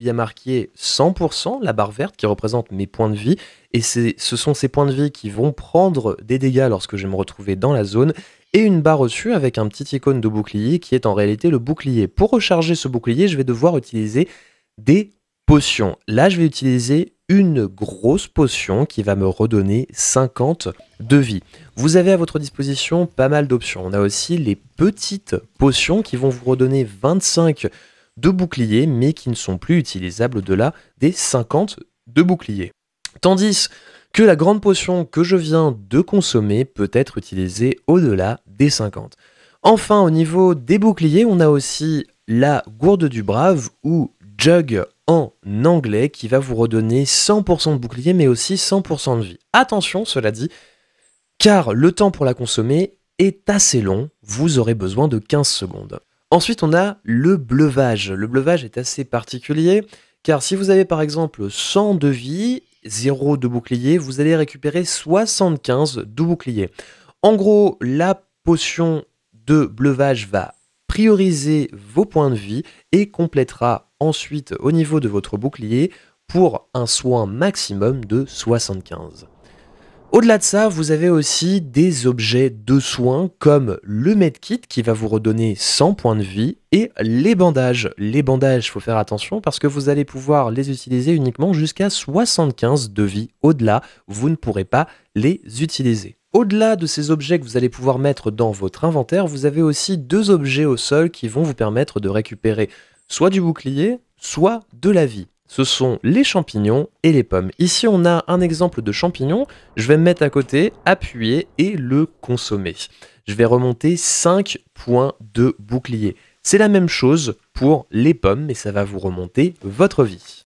il y a marqué 100%, la barre verte qui représente mes points de vie. Et ce sont ces points de vie qui vont prendre des dégâts lorsque je vais me retrouver dans la zone. Et une barre au-dessus avec un petit icône de bouclier qui est en réalité le bouclier. Pour recharger ce bouclier, je vais devoir utiliser des potions. Là, je vais utiliser une grosse potion qui va me redonner 50 de vie. Vous avez à votre disposition pas mal d'options. On a aussi les petites potions qui vont vous redonner 25 de boucliers, mais qui ne sont plus utilisables au-delà des 50 de boucliers. Tandis que la grande potion que je viens de consommer peut être utilisée au-delà des 50. Enfin, au niveau des boucliers, on a aussi la gourde du brave ou jug en anglais qui va vous redonner 100% de bouclier mais aussi 100% de vie. Attention, cela dit, car le temps pour la consommer est assez long, vous aurez besoin de 15 secondes. Ensuite, on a le bleuvage. Le bleuvage est assez particulier car si vous avez par exemple 100 de vie, 0 de bouclier, vous allez récupérer 75 de bouclier. En gros, la potion de bleuvage va prioriser vos points de vie et complétera ensuite au niveau de votre bouclier pour un soin maximum de 75. Au-delà de ça, vous avez aussi des objets de soins comme le medkit qui va vous redonner 100 points de vie et les bandages. Les bandages, il faut faire attention parce que vous allez pouvoir les utiliser uniquement jusqu'à 75 de vie. Au-delà, vous ne pourrez pas les utiliser. Au-delà de ces objets que vous allez pouvoir mettre dans votre inventaire, vous avez aussi deux objets au sol qui vont vous permettre de récupérer soit du bouclier, soit de la vie ce sont les champignons et les pommes. Ici, on a un exemple de champignon. Je vais me mettre à côté, appuyer et le consommer. Je vais remonter 5 points de bouclier. C'est la même chose pour les pommes, mais ça va vous remonter votre vie.